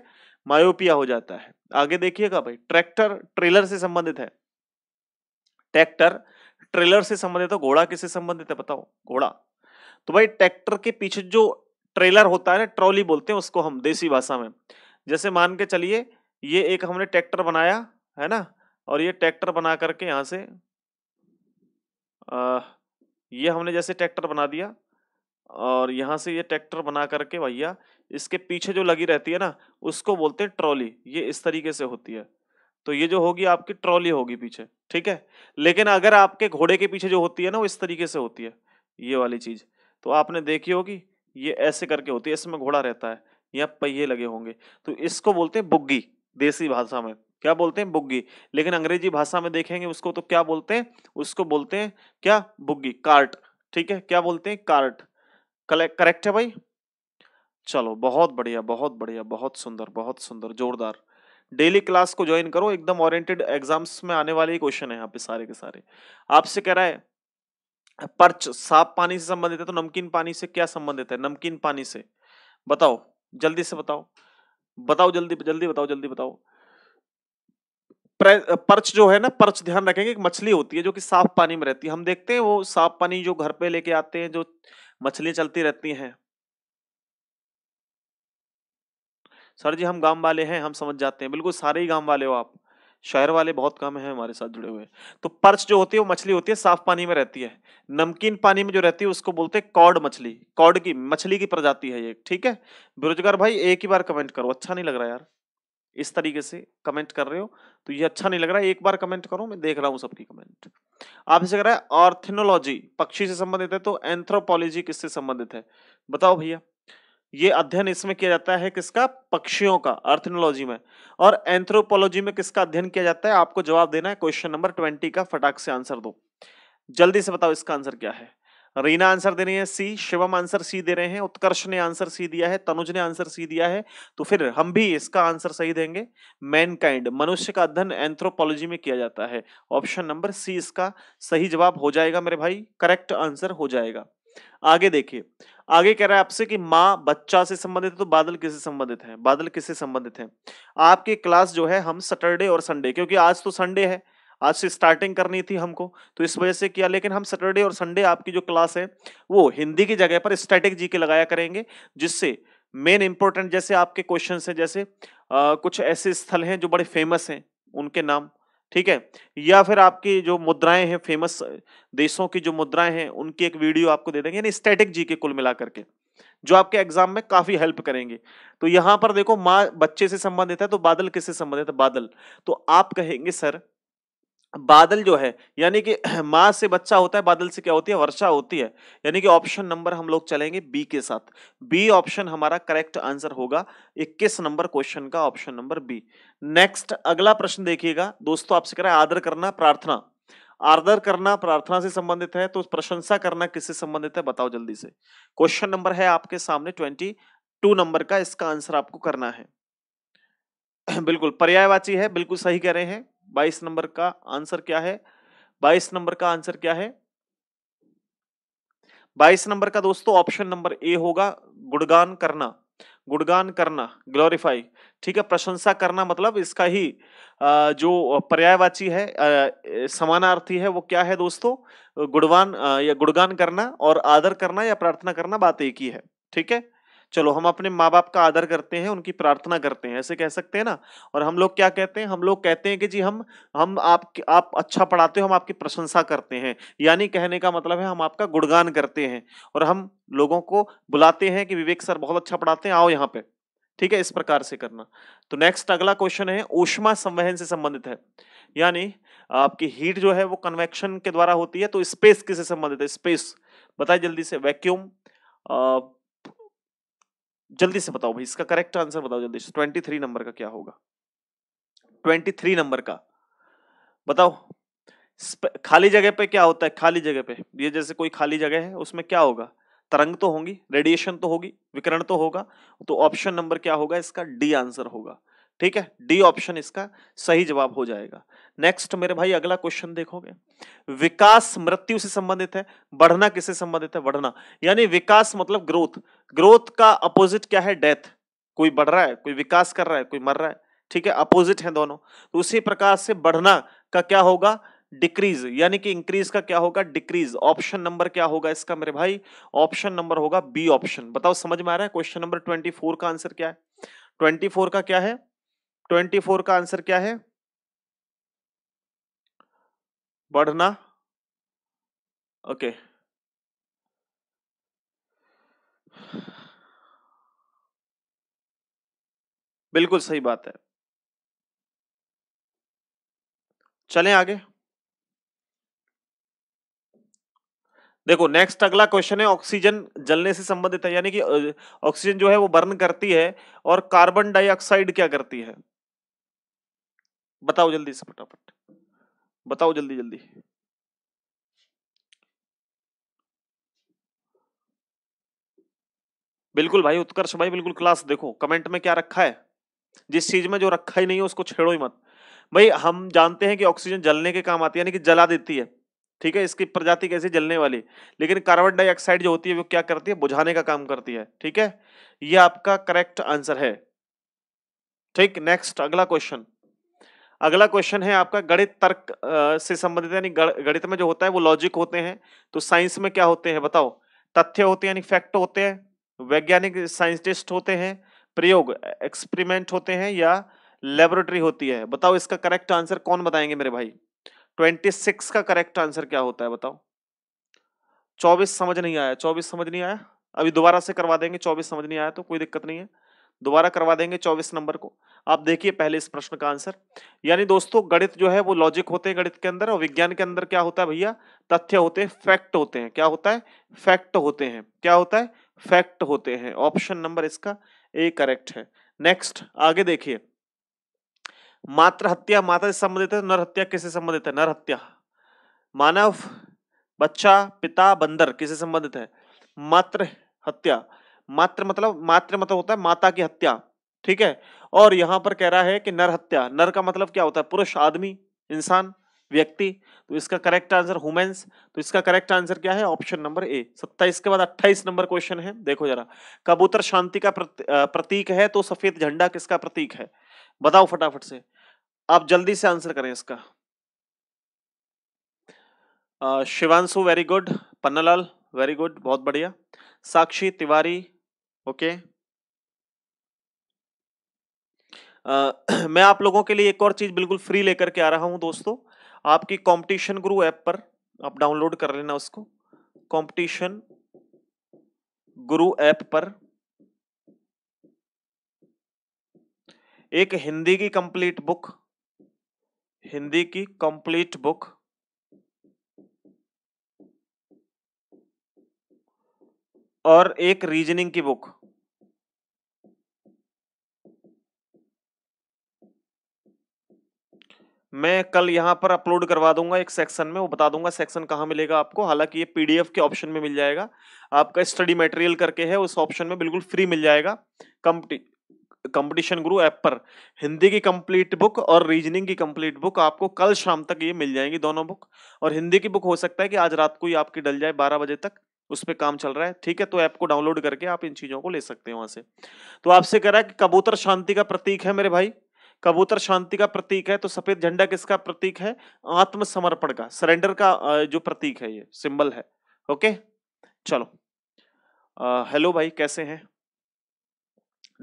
मायोपिया हो जाता है आगे देखिएगा भाई ट्रैक्टर ट्रेलर से संबंधित है ट्रैक्टर ट्रेलर से संबंधित है घोड़ा किससे संबंधित है बताओ घोड़ा तो भाई ट्रैक्टर के पीछे जो ट्रेलर होता है ना ट्रॉली बोलते हैं उसको हम देसी भाषा में जैसे मान के चलिए ये एक हमने ट्रैक्टर बनाया है ना और ये ट्रैक्टर बना करके यहाँ से आ, ये हमने जैसे ट्रैक्टर बना दिया और यहाँ से ये ट्रैक्टर बना करके भैया इसके पीछे जो लगी रहती है ना उसको बोलते हैं ट्रॉली ये इस तरीके से होती है तो ये जो होगी आपकी ट्रॉली होगी पीछे ठीक है लेकिन अगर आपके घोड़े के पीछे जो होती है ना वो इस तरीके से होती है ये वाली चीज़ तो आपने देखी होगी ये ऐसे करके होती है इसमें घोड़ा रहता है या पहिए लगे होंगे तो इसको बोलते हैं बुग्गी देसी भाषा में क्या बोलते हैं बुग्गी लेकिन अंग्रेजी भाषा में देखेंगे उसको तो क्या बोलते हैं उसको बोलते हैं क्या बुग्गी कार्ट ठीक है क्या बोलते हैं कार्ट करेक्ट है भाई चलो बहुत बढ़िया बहुत बढ़िया बहुत सुंदर बहुत सुंदर जोरदार डेली क्लास को ज्वाइन करो एकदम ओरिएंटेड एग्जाम्स में आने वाले क्वेश्चन है यहाँ पे सारे के सारे आपसे कह रहा है पर्च साफ पानी से संबंधित है तो नमकीन पानी से क्या संबंधित है नमकीन पानी से बताओ जल्दी से बताओ बताओ जल्दी जल्दी बताओ जल्दी बताओ पर्च जो है ना पर्च ध्यान रखेंगे एक मछली होती है जो कि साफ पानी में रहती है हम देखते हैं वो साफ पानी जो घर पे लेके आते हैं जो मछलियां चलती रहती हैं सर जी हम गांव वाले हैं हम समझ जाते हैं बिल्कुल सारे ही गांव वाले हो आप शहर वाले बहुत कम हैं हमारे साथ जुड़े हुए तो पर्च जो होती है वो मछली होती है साफ पानी में रहती है नमकीन पानी में जो रहती है उसको बोलते हैं कॉड मछली कॉड की मछली की प्रजाति है ये ठीक है बेरोजगार भाई एक ही बार कमेंट करो अच्छा नहीं लग रहा यार इस तरीके से कमेंट कर रहे हो तो ये अच्छा नहीं लग रहा है एक बार कमेंट करो मैं देख रहा हूँ सबकी कमेंट आप इसे कह रहा है ऑर्थेनोलॉजी पक्षी से संबंधित है तो एंथ्रोपोलॉजी किससे संबंधित है बताओ भैया ये अध्ययन इसमें किया जाता है किसका पक्षियों का अर्थनोलॉजी में और एंथ्रोपोलॉजी में किसका अध्ययन किया जाता है आपको जवाब देना है क्वेश्चन नंबर ट्वेंटी का फटाक से आंसर दो जल्दी से बताओ इसका आंसर क्या है रीना आंसर दे रही है सी शिवम आंसर सी दे रहे हैं उत्कर्ष ने आंसर सी दिया है तनुज ने आंसर सी दिया है तो फिर हम भी इसका आंसर सही देंगे मैनकाइंड मनुष्य का अध्ययन एंथ्रोपोलॉजी में किया जाता है ऑप्शन नंबर सी इसका सही जवाब हो जाएगा मेरे भाई करेक्ट आंसर हो जाएगा आगे देखिए आगे कह रहा है आपसे कि माँ बच्चा से संबंधित है तो बादल किससे संबंधित है बादल किससे संबंधित है आपकी क्लास जो है हम सैटरडे और संडे क्योंकि आज तो संडे है आज से स्टार्टिंग करनी थी हमको तो इस वजह से किया लेकिन हम सैटरडे और संडे आपकी जो क्लास है वो हिंदी की जगह पर स्टैटिक जी के लगाया करेंगे जिससे मेन इंपॉर्टेंट जैसे आपके क्वेश्चन हैं जैसे आ, कुछ ऐसे स्थल हैं जो बड़े फेमस हैं उनके नाम ठीक है या फिर आपकी जो मुद्राएं हैं फेमस देशों की जो मुद्राएं हैं उनकी एक वीडियो आपको दे देंगे यानी स्टैटिक जी के कुल मिला करके जो आपके एग्जाम में काफी हेल्प करेंगे तो यहां पर देखो माँ बच्चे से संबंधित है तो बादल किससे संबंधित है बादल तो आप कहेंगे सर बादल जो है यानी कि [clears throat] माँ से बच्चा होता है बादल से क्या होती है वर्षा होती है यानी कि ऑप्शन नंबर हम लोग चलेंगे बी के साथ बी ऑप्शन हमारा करेक्ट आंसर होगा इक्कीस नंबर क्वेश्चन का ऑप्शन नंबर बी नेक्स्ट अगला प्रश्न देखिएगा दोस्तों आपसे कह आदर करना प्रार्थना आदर करना प्रार्थना से संबंधित है तो प्रशंसा करना किससे संबंधित है बताओ जल्दी से क्वेश्चन नंबर है आपके सामने ट्वेंटी टू नंबर का इसका आंसर आपको करना है [clears throat] बिल्कुल पर्यायवाची है बिल्कुल सही कह रहे हैं बाईस नंबर का आंसर क्या है बाईस नंबर का आंसर क्या है बाईस नंबर का दोस्तों ऑप्शन नंबर ए होगा गुणगान करना गुणगान करना ग्लोरीफाई ठीक है प्रशंसा करना मतलब इसका ही जो पर्यायवाची है समानार्थी है वो क्या है दोस्तों गुणवान या गुणगान करना और आदर करना या प्रार्थना करना बात एक ही है ठीक है चलो हम अपने माँ बाप का आदर करते हैं उनकी प्रार्थना करते हैं ऐसे कह सकते हैं ना और हम लोग क्या कहते हैं हम लोग कहते हैं कि जी हम हम आप आप अच्छा पढ़ाते हो हम आपकी प्रशंसा करते हैं यानी कहने का मतलब है हम आपका गुणगान करते हैं और हम लोगों को बुलाते हैं कि विवेक सर बहुत अच्छा पढ़ाते हैं आओ यहाँ पे ठीक है इस प्रकार से करना तो नेक्स्ट अगला क्वेश्चन है ऊष्मा संवहन से संबंधित है यानी आपकी हीट जो है वो कन्वेक्शन के द्वारा होती है तो स्पेस किससे संबंधित है स्पेस बताए जल्दी से वैक्यूम जल्दी से बताओ भाई इसका करेक्ट आंसर बताओ जल्दी से ट्वेंटी थ्री नंबर का क्या होगा ट्वेंटी थ्री नंबर का बताओ खाली जगह पे क्या होता है खाली जगह पे ये जैसे कोई खाली जगह है उसमें क्या होगा तरंग तो होंगी रेडिएशन तो होगी विकरण तो होगा तो ऑप्शन नंबर क्या होगा इसका डी आंसर होगा ठीक है डी ऑप्शन इसका सही जवाब हो जाएगा नेक्स्ट मेरे भाई अगला क्वेश्चन देखोगे विकास मृत्यु से संबंधित है बढ़ना किससे संबंधित है बढ़ना यानी विकास मतलब ग्रोथ ग्रोथ का अपोजिट क्या है डेथ कोई बढ़ रहा है कोई विकास कर रहा है कोई मर रहा है ठीक है अपोजिट है दोनों तो उसी प्रकार से बढ़ना का क्या होगा डिक्रीज यानी कि इंक्रीज का क्या होगा डिक्रीज ऑप्शन नंबर क्या होगा इसका मेरे भाई ऑप्शन नंबर होगा बी ऑप्शन बताओ समझ में आ रहा है क्वेश्चन नंबर ट्वेंटी फोर का आंसर क्या है ट्वेंटी फोर का क्या है ट्वेंटी फोर का आंसर क्या है बढ़ना ओके बिल्कुल सही बात है चलें आगे देखो नेक्स्ट अगला क्वेश्चन है ऑक्सीजन जलने से संबंधित है यानी कि ऑक्सीजन जो है वो बर्न करती है और कार्बन डाइऑक्साइड क्या करती है बताओ जल्दी से फटाफट बताओ जल्दी जल्दी बिल्कुल भाई उत्कर्ष भाई बिल्कुल क्लास देखो कमेंट में क्या रखा है जिस चीज में जो रखा ही नहीं है उसको छेड़ो ही मत भाई हम जानते हैं कि ऑक्सीजन जलने के काम आती है यानी कि जला देती है ठीक है इसकी प्रजाति कैसी जलने वाली लेकिन कार्बन डाइऑक्साइड जो होती है वो क्या करती है बुझाने का काम करती है ठीक है ये आपका करेक्ट आंसर है ठीक नेक्स्ट अगला क्वेश्चन अगला क्वेश्चन है आपका गणित तर्क से संबंधित यानी गणित में जो होता है वो लॉजिक होते हैं तो साइंस में क्या होते हैं बताओ तथ्य होते हैं यानी फैक्ट होते हैं वैज्ञानिक साइंटिस्ट होते हैं प्रयोग एक्सपेरिमेंट होते हैं या लेबोरेटरी होती है बताओ इसका करेक्ट आंसर कौन बताएंगे मेरे भाई ट्वेंटी सिक्स का करेक्ट आंसर क्या होता है बताओ चौबीस समझ नहीं आया चौबीस समझ नहीं आया अभी दोबारा से करवा देंगे चौबीस समझ नहीं आया तो कोई दिक्कत नहीं है दोबारा करवा देंगे चौबीस नंबर को आप देखिए पहले इस प्रश्न का आंसर यानी दोस्तों गणित जो है वो लॉजिक होते हैं गणित के अंदर और विज्ञान के अंदर क्या होता है भैया तथ्य होते हैं फैक्ट होते हैं क्या होता है फैक्ट होते हैं क्या होता है फैक्ट होते हैं ऑप्शन नंबर इसका ए करेक्ट है नेक्स्ट आगे देखिए मात्र हत्या माता से संबंधित है नर हत्या किससे संबंधित है नर हत्या मानव बच्चा पिता बंदर किससे संबंधित है मात्र हत्या मात्र मतलब मात्र मतलब होता है माता की हत्या ठीक है और यहां पर कह रहा है कि नर हत्या नर का मतलब क्या होता है पुरुष आदमी इंसान व्यक्ति तो इसका करेक्ट आंसर हुमेन्स तो इसका करेक्ट आंसर क्या है ऑप्शन नंबर ए सत्ताईस के बाद अट्ठाईस नंबर क्वेश्चन है देखो जरा कबूतर शांति का प्रतीक है तो सफेद झंडा किसका प्रतीक है बताओ फटाफट से आप जल्दी से आंसर करें इसका Shivanshu very good Pannalal very good बहुत बढ़िया साक्षी तिवारी ओके Uh, [clears throat] मैं आप लोगों के लिए एक और चीज बिल्कुल फ्री लेकर के आ रहा हूं दोस्तों आपकी कंपटीशन गुरु ऐप पर आप डाउनलोड कर लेना उसको कंपटीशन गुरु ऐप पर एक हिंदी की कंप्लीट बुक हिंदी की कंप्लीट बुक और एक रीजनिंग की बुक मैं कल यहाँ पर अपलोड करवा दूंगा एक सेक्शन में वो बता दूंगा सेक्शन कहाँ मिलेगा आपको हालांकि ये पीडीएफ के ऑप्शन में मिल जाएगा आपका स्टडी मटेरियल करके है उस ऑप्शन में बिल्कुल फ्री मिल जाएगा कंपटी कंपटीशन गुरु ऐप पर हिंदी की कंप्लीट बुक और रीजनिंग की कंप्लीट बुक आपको कल शाम तक ये मिल जाएंगी दोनों बुक और हिंदी की बुक हो सकता है कि आज रात को ही आपकी डल जाए बारह बजे तक उस पर काम चल रहा है ठीक है तो ऐप को डाउनलोड करके आप इन चीज़ों को ले सकते हैं वहाँ से तो आपसे कह रहा है कि कबूतर शांति का प्रतीक है मेरे भाई कबूतर शांति का प्रतीक है तो सफेद झंडा किसका प्रतीक है आत्मसमर्पण का सरेंडर का जो प्रतीक है ये सिंबल है ओके चलो हेलो भाई कैसे हैं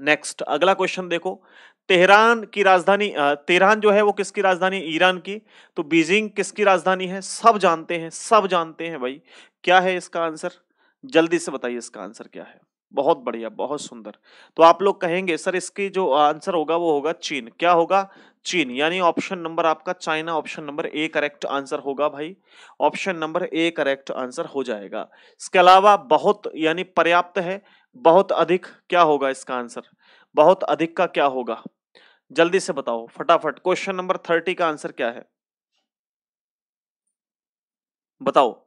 नेक्स्ट अगला क्वेश्चन देखो तेहरान की राजधानी तेहरान जो है वो किसकी राजधानी ईरान की तो बीजिंग किसकी राजधानी है सब जानते हैं सब जानते हैं भाई क्या है इसका आंसर जल्दी से बताइए इसका आंसर क्या है बहुत बढ़िया बहुत सुंदर तो आप लोग कहेंगे सर इसकी जो आंसर होगा वो होगा चीन क्या होगा चीन यानी ऑप्शन नंबर आपका China option number A correct answer होगा भाई option number A correct answer हो जाएगा इसके अलावा बहुत यानी पर्याप्त है बहुत अधिक क्या होगा इसका आंसर बहुत अधिक का क्या होगा जल्दी से बताओ फटाफट क्वेश्चन नंबर थर्टी का आंसर क्या है बताओ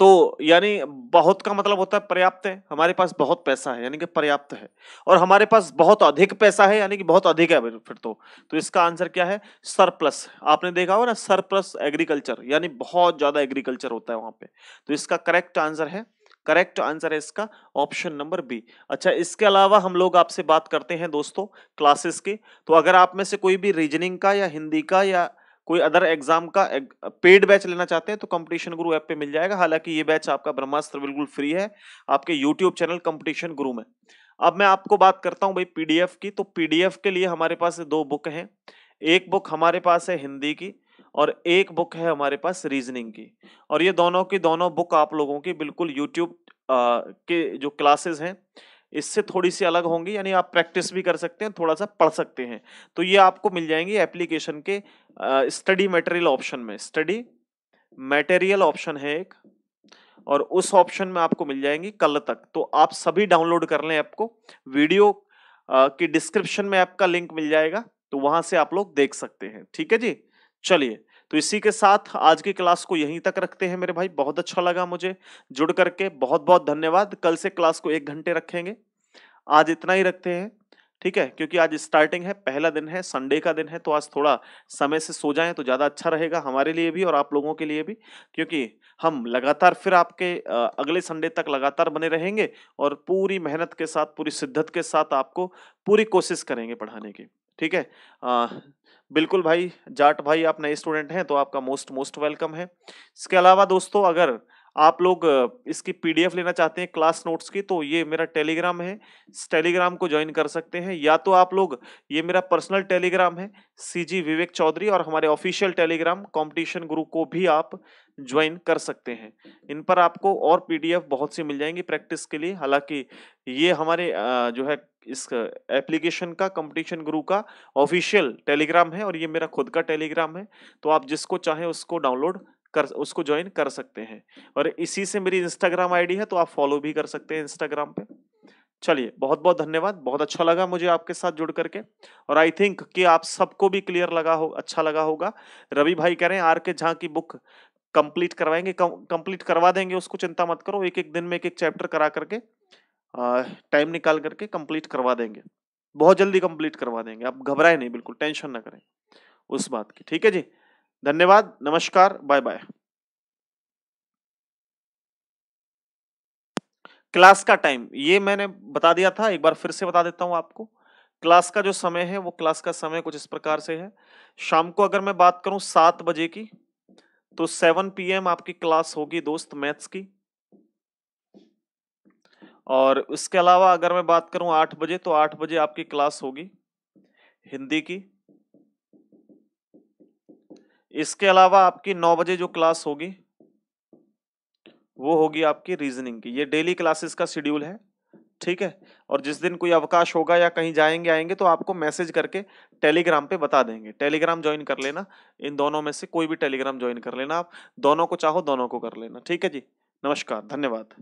तो यानी बहुत का मतलब होता है पर्याप्त है हमारे पास बहुत पैसा है यानी कि पर्याप्त है और हमारे पास बहुत अधिक पैसा है यानी कि बहुत अधिक है फिर तो तो इसका आंसर क्या है सरप्लस आपने देखा होगा ना सरप्लस एग्रीकल्चर यानी बहुत ज्यादा एग्रीकल्चर होता है वहां पे तो इसका करेक्ट आंसर है करेक्ट आंसर है इसका ऑप्शन नंबर बी अच्छा इसके अलावा हम लोग आपसे बात करते हैं दोस्तों क्लासेस की तो अगर आप में से कोई भी रीजनिंग का या हिंदी का या कोई अदर एग्जाम का पेड बैच लेना चाहते हैं तो कंपटीशन गुरु ऐप पे मिल जाएगा हालांकि ये बैच आपका ब्रह्मास्त्र बिल्कुल फ्री है आपके यूट्यूब चैनल कंपटीशन गुरु में अब मैं आपको बात करता हूँ भाई पीडीएफ की तो पीडीएफ के लिए हमारे पास दो बुक हैं एक बुक हमारे पास है हिंदी की और एक बुक है हमारे पास रीजनिंग की और ये दोनों की दोनों बुक आप लोगों की बिल्कुल यूट्यूब के जो क्लासेज हैं इससे थोड़ी सी अलग होंगी यानी आप प्रैक्टिस भी कर सकते हैं थोड़ा सा पढ़ सकते हैं तो ये आपको मिल जाएंगे एप्लीकेशन के स्टडी मटेरियल ऑप्शन में स्टडी मटेरियल ऑप्शन है एक और उस ऑप्शन में आपको मिल जाएंगी कल तक तो आप सभी डाउनलोड कर लें ऐप को वीडियो की डिस्क्रिप्शन में ऐप का लिंक मिल जाएगा तो वहां से आप लोग देख सकते हैं ठीक है जी चलिए तो इसी के साथ आज की क्लास को यहीं तक रखते हैं मेरे भाई बहुत अच्छा लगा मुझे जुड़ करके बहुत बहुत धन्यवाद कल से क्लास को एक घंटे रखेंगे आज इतना ही रखते हैं ठीक है क्योंकि आज स्टार्टिंग है पहला दिन है संडे का दिन है तो आज थोड़ा समय से सो जाएं तो ज़्यादा अच्छा रहेगा हमारे लिए भी और आप लोगों के लिए भी क्योंकि हम लगातार फिर आपके अगले संडे तक लगातार बने रहेंगे और पूरी मेहनत के साथ पूरी शिद्दत के साथ आपको पूरी कोशिश करेंगे पढ़ाने की ठीक है आ, बिल्कुल भाई जाट भाई आप नए स्टूडेंट हैं तो आपका मोस्ट मोस्ट वेलकम है इसके अलावा दोस्तों अगर आप लोग इसकी पीडीएफ लेना चाहते हैं क्लास नोट्स की तो ये मेरा टेलीग्राम है टेलीग्राम को ज्वाइन कर सकते हैं या तो आप लोग ये मेरा पर्सनल टेलीग्राम है सीजी विवेक चौधरी और हमारे ऑफिशियल टेलीग्राम कंपटीशन ग्रुप को भी आप ज्वाइन कर सकते हैं इन पर आपको और पीडीएफ बहुत सी मिल जाएंगी प्रैक्टिस के लिए हालांकि ये हमारे जो है इस एप्लीकेशन का कंपटीशन गुरु का ऑफिशियल टेलीग्राम है और ये मेरा खुद का टेलीग्राम है तो आप जिसको चाहें उसको डाउनलोड कर उसको ज्वाइन कर सकते हैं और इसी से मेरी इंस्टाग्राम आईडी है तो आप फॉलो भी कर सकते हैं इंस्टाग्राम पे चलिए बहुत बहुत धन्यवाद बहुत अच्छा लगा मुझे आपके साथ जुड़ करके और आई थिंक कि आप सबको भी क्लियर लगा हो अच्छा लगा होगा रवि भाई कह रहे हैं आर के झा की बुक कंप्लीट करवाएंगे कंप्लीट करवा देंगे उसको चिंता मत करो एक एक दिन में एक एक चैप्टर करा करके टाइम निकाल करके कंप्लीट करवा देंगे बहुत जल्दी कंप्लीट करवा देंगे आप घबराए नहीं बिल्कुल टेंशन ना करें उस बात की ठीक है जी धन्यवाद नमस्कार बाय बाय क्लास का टाइम ये मैंने बता दिया था एक बार फिर से बता देता हूं आपको क्लास का जो समय है वो क्लास का समय कुछ इस प्रकार से है शाम को अगर मैं बात करूं सात बजे की तो सेवन पीएम आपकी क्लास होगी दोस्त मैथ्स की और उसके अलावा अगर मैं बात करूं आठ बजे तो आठ बजे आपकी क्लास होगी हिंदी की इसके अलावा आपकी नौ बजे जो क्लास होगी वो होगी आपकी रीजनिंग की ये डेली क्लासेस का शेड्यूल है ठीक है और जिस दिन कोई अवकाश होगा या कहीं जाएंगे आएंगे तो आपको मैसेज करके टेलीग्राम पे बता देंगे टेलीग्राम ज्वाइन कर लेना इन दोनों में से कोई भी टेलीग्राम ज्वाइन कर लेना आप दोनों को चाहो दोनों को कर लेना ठीक है जी नमस्कार धन्यवाद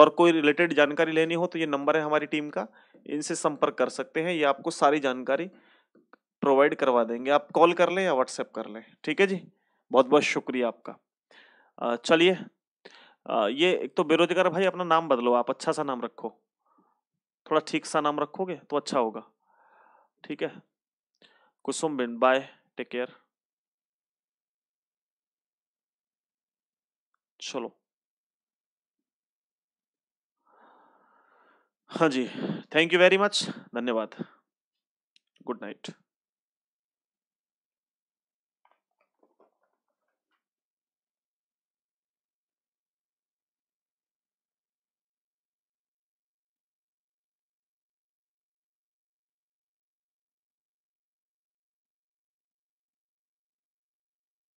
और कोई रिलेटेड जानकारी लेनी हो तो ये नंबर है हमारी टीम का इनसे संपर्क कर सकते हैं ये आपको सारी जानकारी प्रोवाइड करवा देंगे आप कॉल कर लें या व्हाट्सएप कर लें ठीक है जी बहुत बहुत शुक्रिया आपका चलिए ये एक तो बेरोजगार भाई अपना नाम बदलो आप अच्छा सा नाम रखो थोड़ा ठीक सा नाम रखोगे तो अच्छा होगा ठीक है कुसुम बिन बाय टेक केयर चलो हाँ जी थैंक यू वेरी मच धन्यवाद गुड नाइट